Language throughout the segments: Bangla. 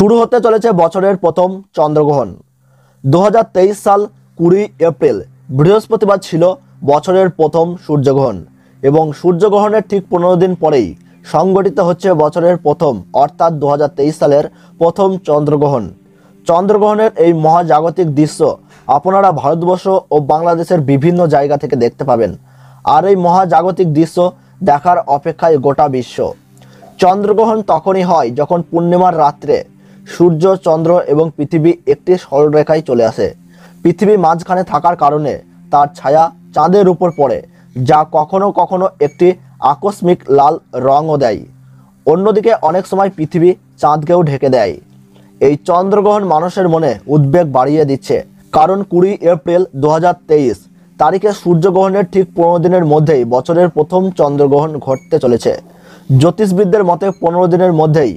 শুরু হতে চলেছে বছরের প্রথম চন্দ্রগ্রহণ দু সাল কুড়ি এপ্রিল বৃহস্পতিবার ছিল বছরের প্রথম সূর্যগ্রহণ এবং সূর্যগ্রহণের ঠিক পনেরো দিন পরেই সংগঠিত হচ্ছে বছরের প্রথম অর্থাৎ দু সালের প্রথম চন্দ্রগ্রহণ চন্দ্রগ্রহণের এই মহাজাগতিক দৃশ্য আপনারা ভারতবর্ষ ও বাংলাদেশের বিভিন্ন জায়গা থেকে দেখতে পাবেন আর এই মহাজাগতিক দৃশ্য দেখার অপেক্ষায় গোটা বিশ্ব চন্দ্রগ্রহণ তখনই হয় যখন পূর্ণিমার রাত্রে সূর্য চন্দ্র এবং পৃথিবী একটি সরলরেখায় চলে আসে পৃথিবী মাঝখানে থাকার কারণে তার ছায়া চাঁদের উপর পড়ে যা কখনো কখনো একটি আকস্মিক লাল রঙও দেয় অন্যদিকে অনেক সময় পৃথিবী চাঁদকেও ঢেকে দেয় এই চন্দ্রগ্রহণ মানুষের মনে উদ্বেগ বাড়িয়ে দিচ্ছে কারণ কুড়ি এপ্রিল দু তারিখে সূর্যগ্রহণের ঠিক পনেরো দিনের মধ্যেই বছরের প্রথম চন্দ্রগ্রহণ ঘটতে চলেছে জ্যোতিষবিদদের মতে পনেরো দিনের মধ্যেই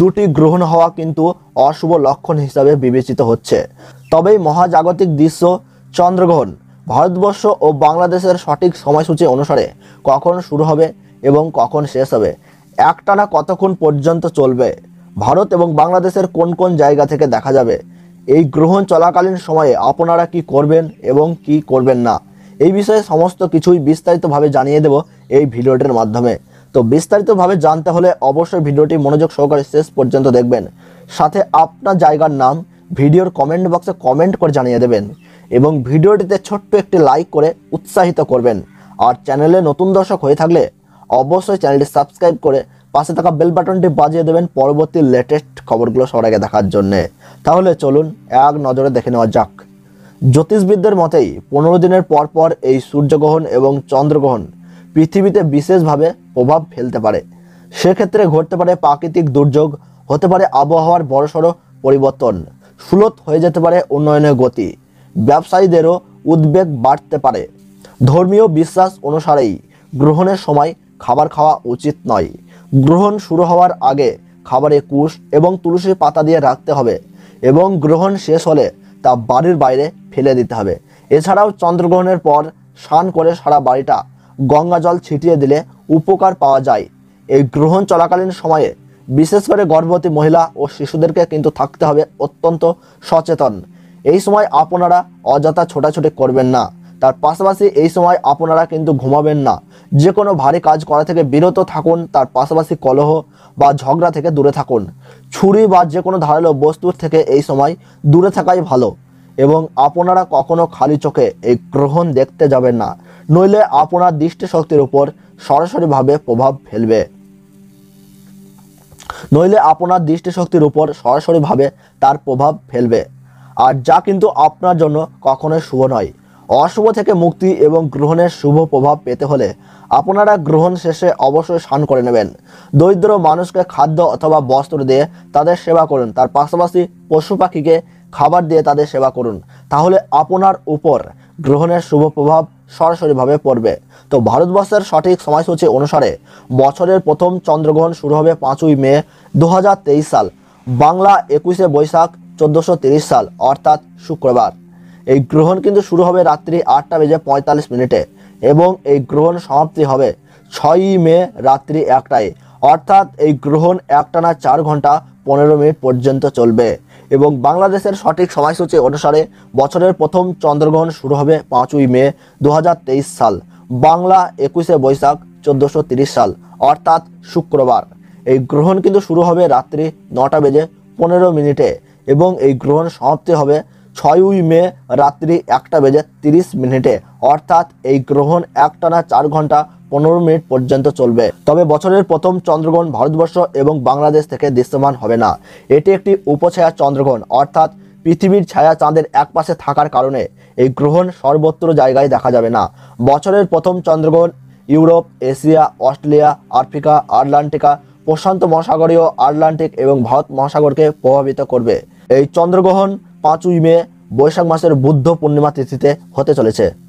দুটি গ্রহণ হওয়া কিন্তু অশুভ লক্ষণ হিসাবে বিবেচিত হচ্ছে তবে মহাজাগতিক দৃশ্য চন্দ্রগ্রহণ ভারতবর্ষ ও বাংলাদেশের সঠিক সময়সূচি অনুসারে কখন শুরু হবে এবং কখন শেষ হবে একটানা কতক্ষণ পর্যন্ত চলবে ভারত এবং বাংলাদেশের কোন কোন জায়গা থেকে দেখা যাবে এই গ্রহণ চলাকালীন সময়ে আপনারা কি করবেন এবং কি করবেন না এই বিষয়ে সমস্ত কিছুই বিস্তারিতভাবে জানিয়ে দেব এই ভিডিওটির মাধ্যমে তো বিস্তারিতভাবে জানতে হলে অবশ্যই ভিডিওটি মনোযোগ সহকারে শেষ পর্যন্ত দেখবেন সাথে আপনার জায়গার নাম ভিডিওর কমেন্ট বক্সে কমেন্ট করে জানিয়ে দেবেন এবং ভিডিওটিতে ছোট্ট একটি লাইক করে উৎসাহিত করবেন আর চ্যানেলে নতুন দর্শক হয়ে থাকলে অবশ্যই চ্যানেলটি সাবস্ক্রাইব করে পাশে থাকা বেল বাটনটি বাজিয়ে দেবেন পরবর্তী লেটেস্ট খবরগুলো সবার আগে দেখার জন্যে তাহলে চলুন এক নজরে দেখে নেওয়া যাক জ্যোতিষবিদদের মতেই পনেরো দিনের পর পর এই সূর্যগ্রহণ এবং চন্দ্রগ্রহণ পৃথিবীতে বিশেষভাবে প্রভাব ফেলতে পারে সেক্ষেত্রে ঘটতে পারে প্রাকৃতিক দুর্যোগ হতে পারে আবহাওয়ার বড়সড় পরিবর্তন সুলত হয়ে যেতে পারে উন্নয়নের গতি ব্যবসায়ীদেরও উদ্বেগ বাড়তে পারে ধর্মীয় বিশ্বাস অনুসারেই গ্রহণের সময় খাবার খাওয়া উচিত নয় গ্রহণ শুরু হওয়ার আগে খাবারে কুশ এবং তুলসী পাতা দিয়ে রাখতে হবে এবং গ্রহণ শেষ হলে তা বাড়ির বাইরে ফেলে দিতে হবে এছাড়াও চন্দ্রগ্রহণের পর স্নান করে সারা বাড়িটা গঙ্গা জল ছিটিয়ে দিলে উপকার পাওয়া যায় এই গ্রহণ চলাকালীন সময়ে বিশেষ করে গর্ভবতী মহিলা ও শিশুদেরকে কিন্তু থাকতে হবে অত্যন্ত সচেতন এই সময় আপনারা অযথা ছোটাছুটি করবেন না তার পাশাপাশি এই সময় আপনারা কিন্তু ঘুমাবেন না যে কোনো ভারী কাজ করা থেকে বিরত থাকুন তার পাশাপাশি কলহ বা ঝগড়া থেকে দূরে থাকুন ছুরি বা যে কোনো ধারালো বস্তুর থেকে এই সময় দূরে থাকাই ভালো এবং আপনারা কখনো খালি চোখে এই গ্রহণ দেখতে যাবেন না নইলে আপনার দৃষ্টিশক্তির উপর সরাসরিভাবে প্রভাব ফেলবে নইলে আপনার দৃষ্টিশক্তির উপর সরাসরিভাবে তার প্রভাব ফেলবে আর যা কিন্তু আপনার জন্য কখনোই শুভ নয় অশুভ থেকে মুক্তি এবং গ্রহণের শুভ প্রভাব পেতে হলে আপনারা গ্রহণ শেষে অবশ্যই স্নান করে নেবেন দরিদ্র মানুষকে খাদ্য অথবা বস্ত্র দিয়ে তাদের সেবা করুন তার পাশাপাশি পশু পাখিকে খাবার দিয়ে তাদের সেবা করুন তাহলে আপনার উপর গ্রহণের শুভ প্রভাব সরাসরিভাবে পড়বে তো ভারতবর্ষের সঠিক সময়সূচি অনুসারে বছরের প্রথম চন্দ্রগ্রহণ শুরু হবে পাঁচই মে দু সাল বাংলা একুশে বৈশাখ চোদ্দোশো সাল অর্থাৎ শুক্রবার এই গ্রহণ কিন্তু শুরু হবে রাত্রি আটটা বেজে পঁয়তাল্লিশ মিনিটে এবং এই গ্রহণ সমাপ্তি হবে ছয়ই মে রাত্রি একটায় অর্থাৎ এই গ্রহণ একটানা চার ঘন্টা পনেরো মিনিট পর্যন্ত চলবে এবং বাংলাদেশের সঠিক সময়সূচি অনুসারে বছরের প্রথম চন্দ্রগ্রহণ শুরু হবে পাঁচই মে দু সাল বাংলা একুশে বৈশাখ চোদ্দোশো সাল অর্থাৎ শুক্রবার এই গ্রহণ কিন্তু শুরু হবে রাত্রি নটা বেজে পনেরো মিনিটে এবং এই গ্রহণ সমাপ্তি হবে ছয়ই মে রাত্রি একটা বেজে তিরিশ মিনিটে অর্থাৎ এই গ্রহণ একটানা চার ঘন্টা পনেরো মিনিট পর্যন্ত চলবে তবে বছরের প্রথম চন্দ্রগ্রহণ ভারতবর্ষ এবং বাংলাদেশ থেকে দৃশ্যমান হবে না এটি একটি উপছায়া চন্দ্রগ্রহণ অর্থাৎ পৃথিবীর ছায়া চাঁদের একপাশে থাকার কারণে এই গ্রহণ সর্বত্র জায়গায় দেখা যাবে না বছরের প্রথম চন্দ্রগ্রহণ Europe Asia Australia Africa Antarctica প্রশান্ত মহাসাগরীয় আটলান্টিক এবং ভারত মহাসাগরকে প্রভাবিত করবে এই চন্দ্রগ্রহণ পাঁচই মে বৈশাখ মাসের বুদ্ধ পূর্ণিমা তিথিতে হতে চলেছে